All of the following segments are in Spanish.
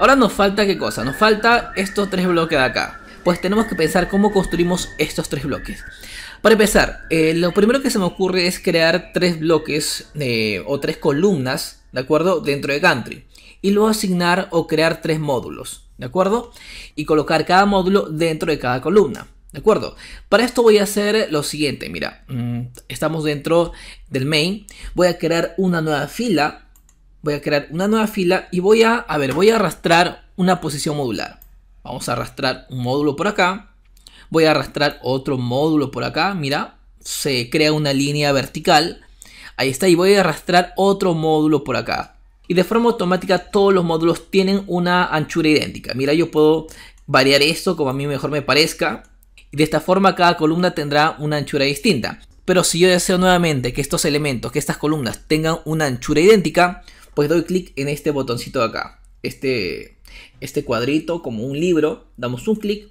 Ahora nos falta qué cosa, nos falta estos tres bloques de acá. Pues tenemos que pensar cómo construimos estos tres bloques. Para empezar, eh, lo primero que se me ocurre es crear tres bloques eh, o tres columnas, ¿de acuerdo? Dentro de Gantry. Y luego asignar o crear tres módulos, ¿de acuerdo? Y colocar cada módulo dentro de cada columna. ¿De acuerdo? Para esto voy a hacer lo siguiente, mira, mm, estamos dentro del main, voy a crear una nueva fila voy a crear una nueva fila y voy a, ver, voy a arrastrar una posición modular. Vamos a arrastrar un módulo por acá, voy a arrastrar otro módulo por acá, mira, se crea una línea vertical, ahí está, y voy a arrastrar otro módulo por acá. Y de forma automática todos los módulos tienen una anchura idéntica. Mira, yo puedo variar esto como a mí mejor me parezca. Y de esta forma cada columna tendrá una anchura distinta. Pero si yo deseo nuevamente que estos elementos, que estas columnas tengan una anchura idéntica, pues doy clic en este botoncito de acá, este, este cuadrito como un libro, damos un clic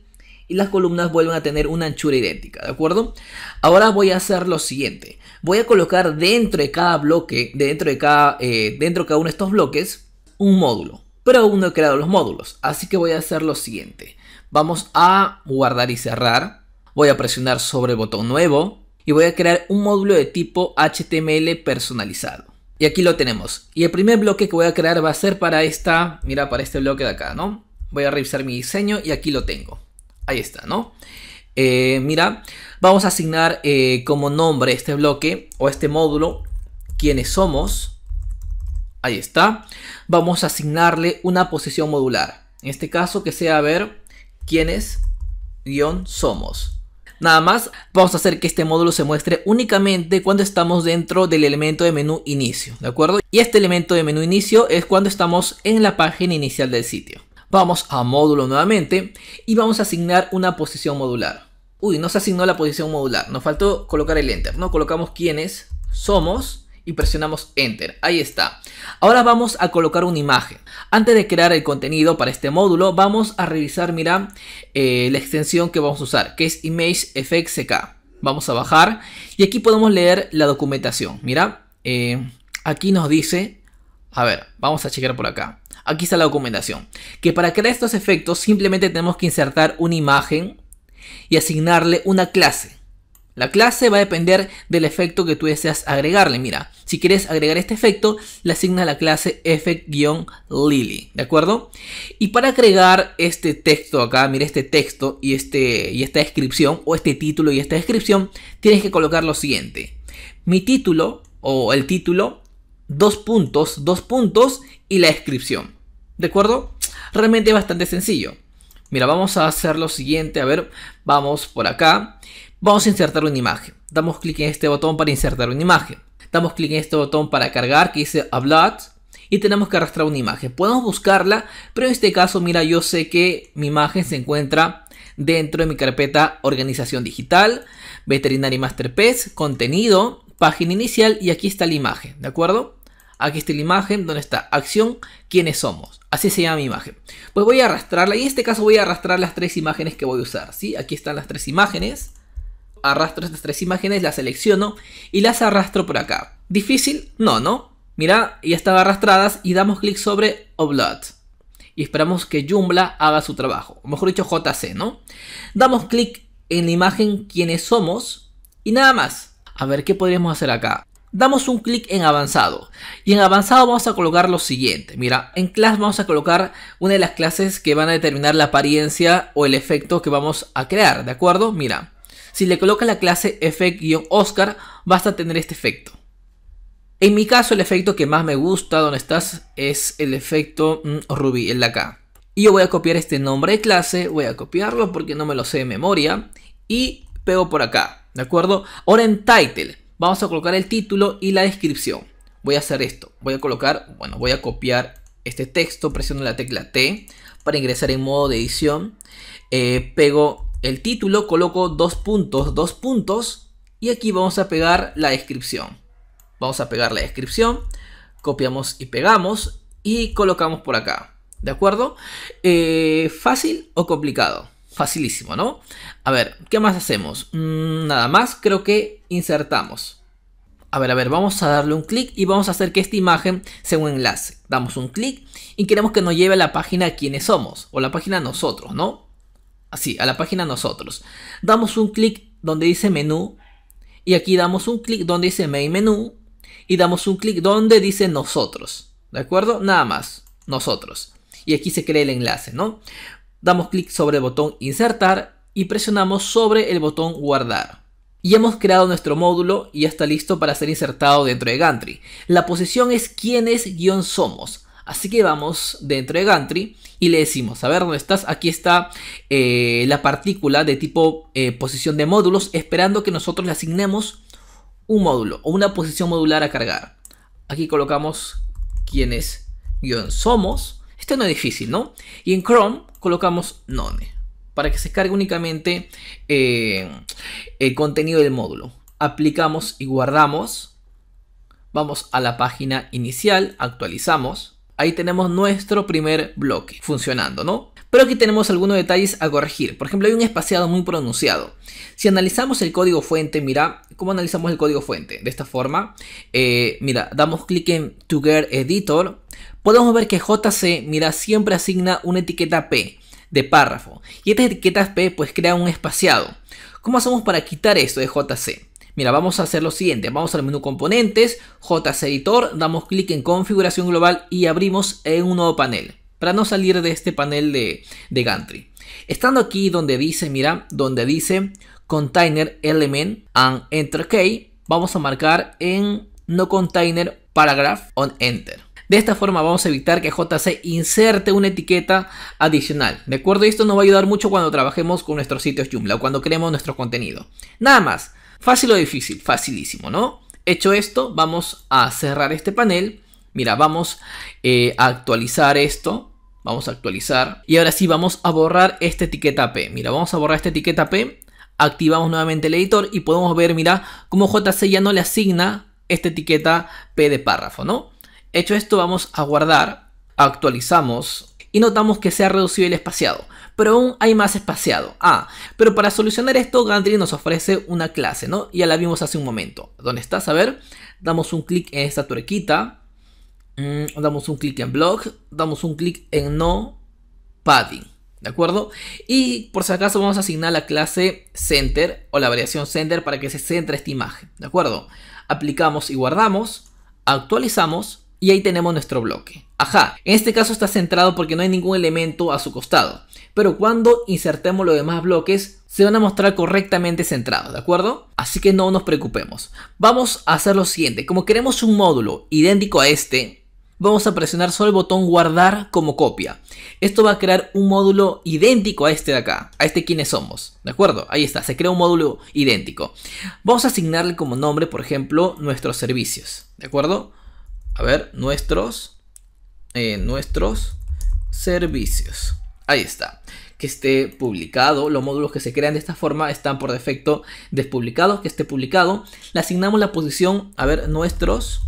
y las columnas vuelven a tener una anchura idéntica, ¿de acuerdo? Ahora voy a hacer lo siguiente, voy a colocar dentro de cada bloque, dentro de cada, eh, dentro de cada uno de estos bloques, un módulo, pero aún no he creado los módulos, así que voy a hacer lo siguiente, vamos a guardar y cerrar, voy a presionar sobre el botón nuevo y voy a crear un módulo de tipo HTML personalizado. Y aquí lo tenemos. Y el primer bloque que voy a crear va a ser para esta, mira, para este bloque de acá, ¿no? Voy a revisar mi diseño y aquí lo tengo. Ahí está, ¿no? Eh, mira, vamos a asignar eh, como nombre este bloque o este módulo, ¿Quiénes somos. Ahí está. Vamos a asignarle una posición modular. En este caso que sea a ver quiénes guión somos. Nada más vamos a hacer que este módulo se muestre únicamente cuando estamos dentro del elemento de menú inicio, ¿de acuerdo? Y este elemento de menú inicio es cuando estamos en la página inicial del sitio. Vamos a módulo nuevamente y vamos a asignar una posición modular. Uy, no se asignó la posición modular, nos faltó colocar el enter, ¿no? Colocamos quiénes somos y presionamos Enter. Ahí está. Ahora vamos a colocar una imagen. Antes de crear el contenido para este módulo, vamos a revisar, mira, eh, la extensión que vamos a usar, que es ImageFXK. Vamos a bajar y aquí podemos leer la documentación. Mira, eh, aquí nos dice, a ver, vamos a checar por acá. Aquí está la documentación. Que para crear estos efectos simplemente tenemos que insertar una imagen y asignarle una clase. La clase va a depender del efecto que tú deseas agregarle. Mira, si quieres agregar este efecto, le asigna la clase f-lily, ¿de acuerdo? Y para agregar este texto acá, mira este texto y, este, y esta descripción, o este título y esta descripción, tienes que colocar lo siguiente. Mi título, o el título, dos puntos, dos puntos y la descripción, ¿de acuerdo? Realmente es bastante sencillo. Mira, vamos a hacer lo siguiente, a ver, vamos por acá. Vamos a insertar una imagen. Damos clic en este botón para insertar una imagen. Damos clic en este botón para cargar que dice Upload. Y tenemos que arrastrar una imagen. Podemos buscarla, pero en este caso, mira, yo sé que mi imagen se encuentra dentro de mi carpeta Organización Digital, Veterinary Masterpiece, Contenido, Página Inicial y aquí está la imagen, ¿de acuerdo? Aquí está la imagen donde está acción, quiénes somos. Así se llama mi imagen. Pues voy a arrastrarla y en este caso voy a arrastrar las tres imágenes que voy a usar. ¿sí? Aquí están las tres imágenes arrastro estas tres imágenes, las selecciono y las arrastro por acá. ¿Difícil? No, ¿no? Mira, ya están arrastradas y damos clic sobre Upload. Y esperamos que Joomla haga su trabajo, o mejor dicho JC, ¿no? Damos clic en la imagen Quienes somos y nada más. A ver, ¿qué podríamos hacer acá? Damos un clic en avanzado y en avanzado vamos a colocar lo siguiente. Mira, en clase vamos a colocar una de las clases que van a determinar la apariencia o el efecto que vamos a crear, ¿de acuerdo? Mira, si le coloca la clase effect-oscar, basta a tener este efecto. En mi caso, el efecto que más me gusta donde estás es el efecto mm, Ruby, el de acá. Y yo voy a copiar este nombre de clase, voy a copiarlo porque no me lo sé de memoria. Y pego por acá, ¿de acuerdo? Ahora en title, vamos a colocar el título y la descripción. Voy a hacer esto, voy a colocar, bueno, voy a copiar este texto, presiono la tecla T para ingresar en modo de edición. Eh, pego el título coloco dos puntos, dos puntos y aquí vamos a pegar la descripción. Vamos a pegar la descripción, copiamos y pegamos y colocamos por acá. ¿De acuerdo? Eh, ¿Fácil o complicado? Facilísimo, ¿no? A ver, ¿qué más hacemos? Mm, nada más, creo que insertamos. A ver, a ver, vamos a darle un clic y vamos a hacer que esta imagen sea un enlace. Damos un clic y queremos que nos lleve a la página quienes somos o la página nosotros, ¿no? así, a la página nosotros. Damos un clic donde dice menú y aquí damos un clic donde dice main menú y damos un clic donde dice nosotros. ¿De acuerdo? Nada más, nosotros. Y aquí se crea el enlace, ¿no? Damos clic sobre el botón insertar y presionamos sobre el botón guardar. Y hemos creado nuestro módulo y ya está listo para ser insertado dentro de Gantry. La posición es quiénes guión somos. Así que vamos dentro de Gantry y le decimos, a ver dónde estás, aquí está eh, la partícula de tipo eh, posición de módulos, esperando que nosotros le asignemos un módulo o una posición modular a cargar. Aquí colocamos quienes somos. Esto no es difícil, ¿no? Y en Chrome colocamos none para que se cargue únicamente eh, el contenido del módulo. Aplicamos y guardamos. Vamos a la página inicial, actualizamos Ahí tenemos nuestro primer bloque funcionando, ¿no? Pero aquí tenemos algunos detalles a corregir. Por ejemplo, hay un espaciado muy pronunciado. Si analizamos el código fuente, mira, ¿cómo analizamos el código fuente? De esta forma, eh, mira, damos clic en Together Editor. Podemos ver que JC, mira, siempre asigna una etiqueta P de párrafo. Y estas etiquetas P pues crean un espaciado. ¿Cómo hacemos para quitar esto de JC? Mira, vamos a hacer lo siguiente. Vamos al menú componentes, JS Editor, damos clic en configuración global y abrimos en un nuevo panel. Para no salir de este panel de, Gantry. Estando aquí donde dice, mira, donde dice Container Element and Enter Key, vamos a marcar en No Container Paragraph on Enter. De esta forma vamos a evitar que JC inserte una etiqueta adicional. ¿De acuerdo? esto nos va a ayudar mucho cuando trabajemos con nuestros sitios Joomla o cuando creemos nuestro contenido. Nada más. Fácil o difícil, facilísimo, ¿no? Hecho esto, vamos a cerrar este panel. Mira, vamos eh, a actualizar esto. Vamos a actualizar. Y ahora sí, vamos a borrar esta etiqueta P. Mira, vamos a borrar esta etiqueta P. Activamos nuevamente el editor y podemos ver, mira, cómo JC ya no le asigna esta etiqueta P de párrafo, ¿no? Hecho esto, vamos a guardar. Actualizamos y notamos que se ha reducido el espaciado, pero aún hay más espaciado. Ah, pero para solucionar esto Gantry nos ofrece una clase, ¿no? Ya la vimos hace un momento. ¿Dónde está? A ver, damos un clic en esta tuerquita, mm, damos un clic en block. damos un clic en no padding. ¿De acuerdo? Y por si acaso vamos a asignar la clase center o la variación center para que se centre esta imagen. ¿De acuerdo? Aplicamos y guardamos, actualizamos y ahí tenemos nuestro bloque. Ajá, en este caso está centrado porque no hay ningún elemento a su costado, pero cuando insertemos los demás bloques se van a mostrar correctamente centrados, ¿de acuerdo? Así que no nos preocupemos. Vamos a hacer lo siguiente, como queremos un módulo idéntico a este, vamos a presionar solo el botón guardar como copia. Esto va a crear un módulo idéntico a este de acá, a este quienes somos, ¿de acuerdo? Ahí está, se crea un módulo idéntico. Vamos a asignarle como nombre, por ejemplo, nuestros servicios, ¿de acuerdo? A ver, nuestros eh, nuestros servicios. Ahí está que esté publicado. Los módulos que se crean de esta forma están por defecto despublicados, que esté publicado. Le asignamos la posición, a ver, nuestros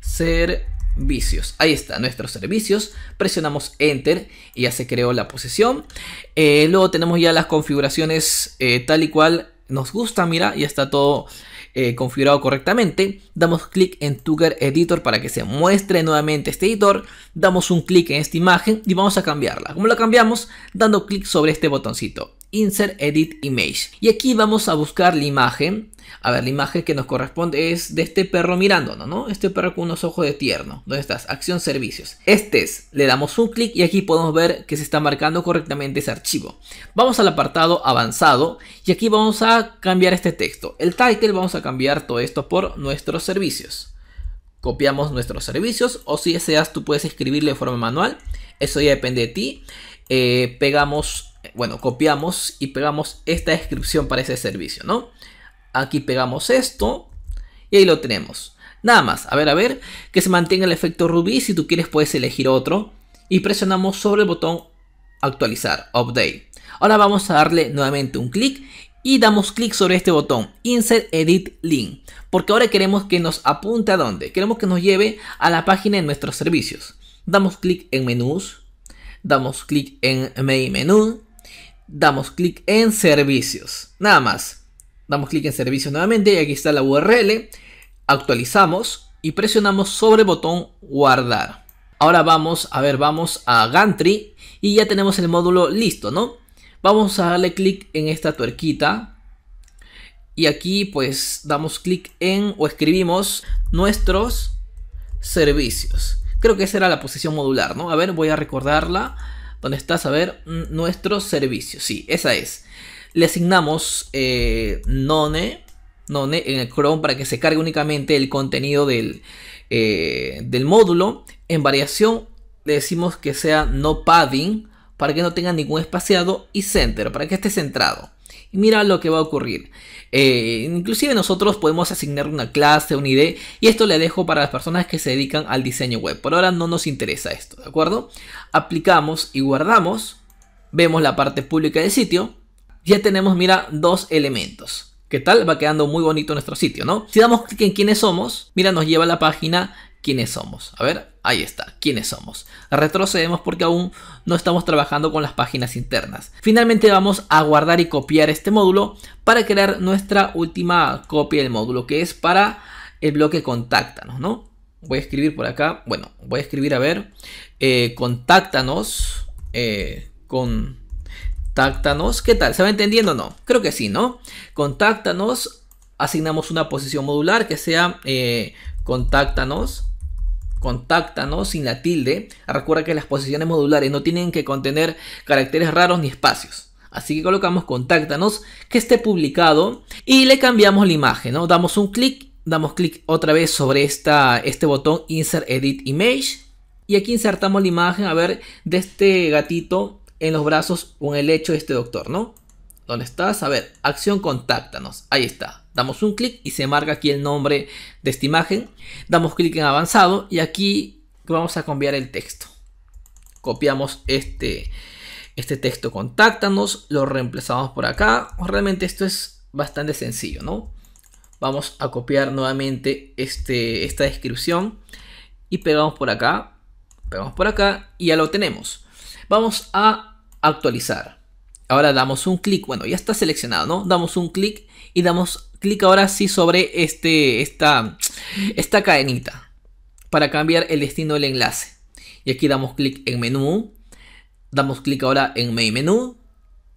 servicios. Ahí está, nuestros servicios. Presionamos Enter y ya se creó la posición. Eh, luego tenemos ya las configuraciones eh, tal y cual nos gusta. Mira, ya está todo eh, configurado correctamente. Damos clic en Tugger Editor para que se muestre nuevamente este editor. Damos un clic en esta imagen y vamos a cambiarla. ¿Cómo la cambiamos? Dando clic sobre este botoncito. Insert Edit Image. Y aquí vamos a buscar la imagen. A ver, la imagen que nos corresponde es de este perro mirándonos, ¿no? Este perro con unos ojos de tierno. ¿Dónde estás? Acción Servicios. Este es. Le damos un clic y aquí podemos ver que se está marcando correctamente ese archivo. Vamos al apartado avanzado y aquí vamos a cambiar este texto. El title vamos a cambiar todo esto por nuestros servicios. Copiamos nuestros servicios o si deseas tú puedes escribirle de forma manual. Eso ya depende de ti. Eh, pegamos bueno, copiamos y pegamos esta descripción para ese servicio, ¿no? Aquí pegamos esto y ahí lo tenemos. Nada más, a ver, a ver, que se mantenga el efecto rubí si tú quieres puedes elegir otro. Y presionamos sobre el botón actualizar, update. Ahora vamos a darle nuevamente un clic y damos clic sobre este botón, insert edit link. Porque ahora queremos que nos apunte a dónde, queremos que nos lleve a la página de nuestros servicios. Damos clic en menús, damos clic en main menú, damos clic en servicios. Nada más. Damos clic en servicios nuevamente y aquí está la URL. Actualizamos y presionamos sobre el botón guardar. Ahora vamos, a ver, vamos a Gantry y ya tenemos el módulo listo, ¿no? Vamos a darle clic en esta tuerquita y aquí pues damos clic en o escribimos nuestros servicios. Creo que esa era la posición modular, ¿no? A ver, voy a recordarla donde está, a ver, nuestro servicio. Sí, esa es. Le asignamos eh, none, none en el Chrome para que se cargue únicamente el contenido del, eh, del módulo. En variación le decimos que sea no padding para que no tenga ningún espaciado y center para que esté centrado mira lo que va a ocurrir. Eh, inclusive nosotros podemos asignar una clase, una ID, y esto le dejo para las personas que se dedican al diseño web. Por ahora no nos interesa esto, ¿de acuerdo? Aplicamos y guardamos, vemos la parte pública del sitio, ya tenemos, mira, dos elementos. ¿Qué tal? Va quedando muy bonito nuestro sitio, ¿no? Si damos clic en quiénes somos, mira, nos lleva a la página quiénes somos. A ver, ahí está, quiénes somos. Retrocedemos porque aún no estamos trabajando con las páginas internas. Finalmente vamos a guardar y copiar este módulo para crear nuestra última copia del módulo, que es para el bloque contáctanos, ¿no? Voy a escribir por acá, bueno, voy a escribir, a ver, eh, contáctanos, eh, contáctanos, ¿qué tal? ¿Se va entendiendo o no? Creo que sí, ¿no? Contáctanos, asignamos una posición modular que sea eh, contáctanos, Contáctanos sin la tilde. Recuerda que las posiciones modulares no tienen que contener caracteres raros ni espacios. Así que colocamos contáctanos, que esté publicado y le cambiamos la imagen, ¿no? Damos un clic, damos clic otra vez sobre esta, este botón Insert Edit Image y aquí insertamos la imagen, a ver, de este gatito en los brazos con el hecho de este doctor, ¿no? ¿Dónde estás? A ver, acción contáctanos, ahí está. Damos un clic y se marca aquí el nombre de esta imagen. Damos clic en avanzado y aquí vamos a cambiar el texto. Copiamos este, este texto, contáctanos, lo reemplazamos por acá. Realmente esto es bastante sencillo, ¿no? Vamos a copiar nuevamente este, esta descripción y pegamos por acá. Pegamos por acá y ya lo tenemos. Vamos a actualizar. Ahora damos un clic, bueno, ya está seleccionado, ¿no? Damos un clic y damos clic ahora sí sobre este, esta, esta cadenita para cambiar el destino del enlace. Y aquí damos clic en menú, damos clic ahora en main menú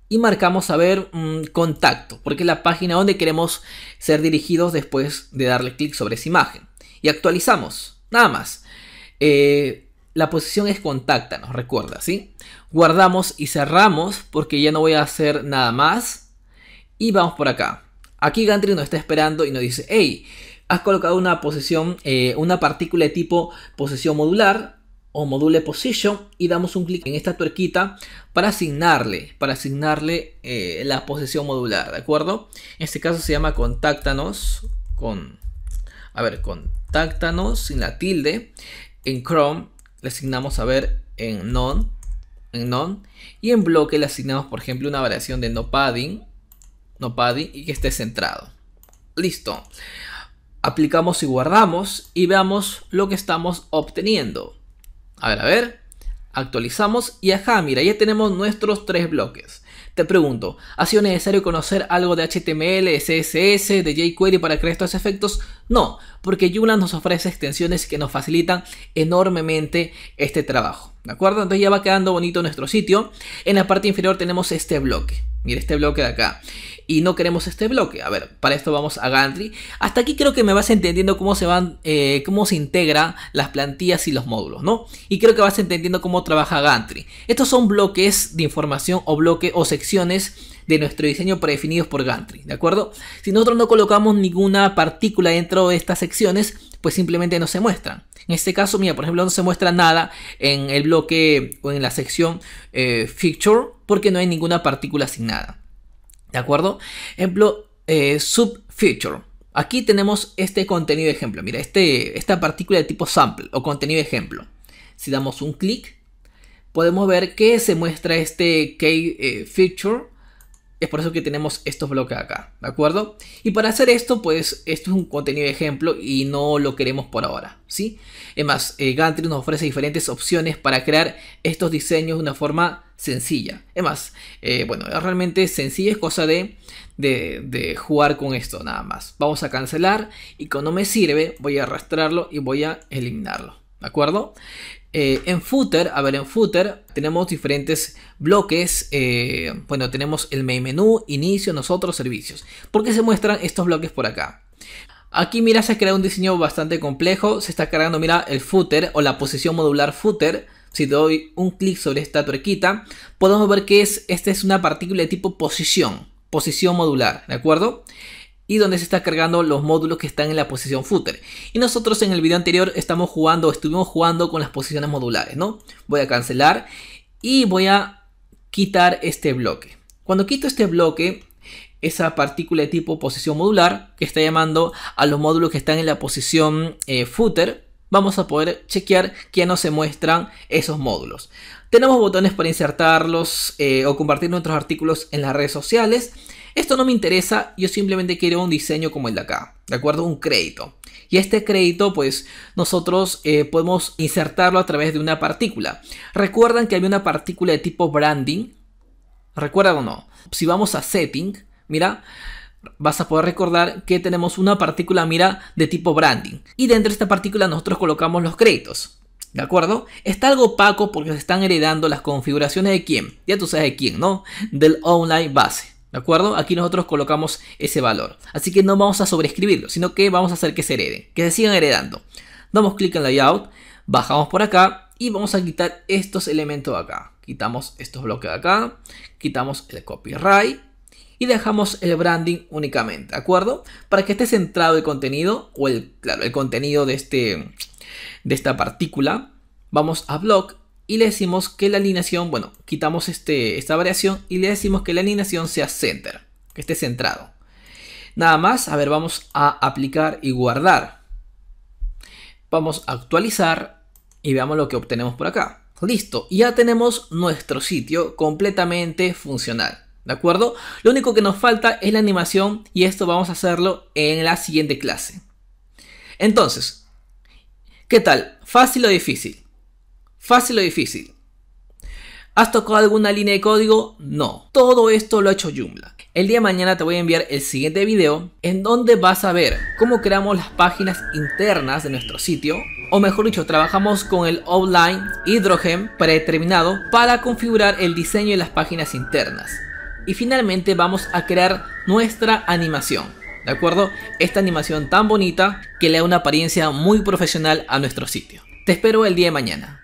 y marcamos a ver mm, contacto, porque es la página donde queremos ser dirigidos después de darle clic sobre esa imagen. Y actualizamos, nada más. Eh, la posición es contacta. Nos recuerda, ¿sí? Guardamos y cerramos porque ya no voy a hacer nada más. Y vamos por acá. Aquí Gantry nos está esperando y nos dice, hey, has colocado una posición, eh, una partícula de tipo posición modular o module position y damos un clic en esta tuerquita para asignarle, para asignarle eh, la posición modular, ¿de acuerdo? En este caso se llama contáctanos con, a ver, contáctanos sin la tilde. En Chrome le asignamos, a ver, en non, en non. Y en bloque le asignamos, por ejemplo, una variación de no padding no y que esté centrado. Listo. Aplicamos y guardamos y veamos lo que estamos obteniendo. A ver, a ver. Actualizamos y ajá, mira, ya tenemos nuestros tres bloques. Te pregunto, ¿ha sido necesario conocer algo de HTML, CSS, de jQuery para crear estos efectos? No, porque Joomla nos ofrece extensiones que nos facilitan enormemente este trabajo. ¿De acuerdo? Entonces ya va quedando bonito nuestro sitio. En la parte inferior tenemos este bloque. Mira este bloque de acá. Y no queremos este bloque. A ver, para esto vamos a Gantry. Hasta aquí creo que me vas entendiendo cómo se van, eh, cómo se integra las plantillas y los módulos, ¿no? Y creo que vas entendiendo cómo trabaja Gantry. Estos son bloques de información o bloques o secciones de nuestro diseño predefinidos por Gantry, ¿de acuerdo? Si nosotros no colocamos ninguna partícula dentro de estas secciones, pues simplemente no se muestra. En este caso, mira, por ejemplo, no se muestra nada en el bloque o en la sección Feature eh, porque no hay ninguna partícula asignada. ¿De acuerdo? Ejemplo, eh, sub feature Aquí tenemos este contenido de ejemplo. Mira, este, esta partícula de tipo sample o contenido de ejemplo. Si damos un clic, podemos ver que se muestra este key eh, feature es por eso que tenemos estos bloques acá, ¿de acuerdo? Y para hacer esto, pues esto es un contenido de ejemplo y no lo queremos por ahora, ¿sí? Es más, eh, Gantry nos ofrece diferentes opciones para crear estos diseños de una forma sencilla. Es más, eh, bueno, realmente sencilla es cosa de, de, de jugar con esto nada más. Vamos a cancelar y cuando me sirve voy a arrastrarlo y voy a eliminarlo. ¿De acuerdo? Eh, en footer, a ver, en footer tenemos diferentes bloques. Eh, bueno, tenemos el main menú, inicio, nosotros, servicios. ¿Por qué se muestran estos bloques por acá? Aquí mira, se ha creado un diseño bastante complejo. Se está cargando, mira, el footer o la posición modular footer. Si doy un clic sobre esta tuerquita, podemos ver que es, esta es una partícula de tipo posición, posición modular, ¿de acuerdo? y donde se está cargando los módulos que están en la posición footer. Y nosotros en el video anterior estamos jugando, estuvimos jugando con las posiciones modulares, ¿no? Voy a cancelar y voy a quitar este bloque. Cuando quito este bloque, esa partícula de tipo posición modular que está llamando a los módulos que están en la posición eh, footer, vamos a poder chequear que ya no se muestran esos módulos. Tenemos botones para insertarlos eh, o compartir nuestros artículos en las redes sociales esto no me interesa, yo simplemente quiero un diseño como el de acá, ¿de acuerdo? Un crédito. Y este crédito, pues nosotros eh, podemos insertarlo a través de una partícula. Recuerdan que había una partícula de tipo branding. ¿Recuerdan o no? Si vamos a setting, mira, vas a poder recordar que tenemos una partícula, mira, de tipo branding. Y dentro de esta partícula nosotros colocamos los créditos. ¿De acuerdo? Está algo opaco porque se están heredando las configuraciones de quién. Ya tú sabes de quién, ¿no? Del online base. ¿De acuerdo? Aquí nosotros colocamos ese valor. Así que no vamos a sobreescribirlo, sino que vamos a hacer que se hereden, que se sigan heredando. Damos clic en Layout, bajamos por acá y vamos a quitar estos elementos de acá. Quitamos estos bloques de acá, quitamos el copyright y dejamos el branding únicamente, ¿de acuerdo? Para que esté centrado el contenido o el, claro, el contenido de, este, de esta partícula, vamos a Block y le decimos que la alineación, bueno, quitamos este, esta variación y le decimos que la alineación sea center, que esté centrado. Nada más, a ver, vamos a aplicar y guardar. Vamos a actualizar y veamos lo que obtenemos por acá. Listo, ya tenemos nuestro sitio completamente funcional. ¿De acuerdo? Lo único que nos falta es la animación y esto vamos a hacerlo en la siguiente clase. Entonces, ¿qué tal? ¿Fácil o difícil? ¿Fácil o difícil? ¿Has tocado alguna línea de código? No. Todo esto lo ha hecho Joomla. El día de mañana te voy a enviar el siguiente video en donde vas a ver cómo creamos las páginas internas de nuestro sitio, o mejor dicho, trabajamos con el offline Hydrogen predeterminado para configurar el diseño de las páginas internas. Y finalmente vamos a crear nuestra animación. ¿De acuerdo? Esta animación tan bonita que le da una apariencia muy profesional a nuestro sitio. Te espero el día de mañana.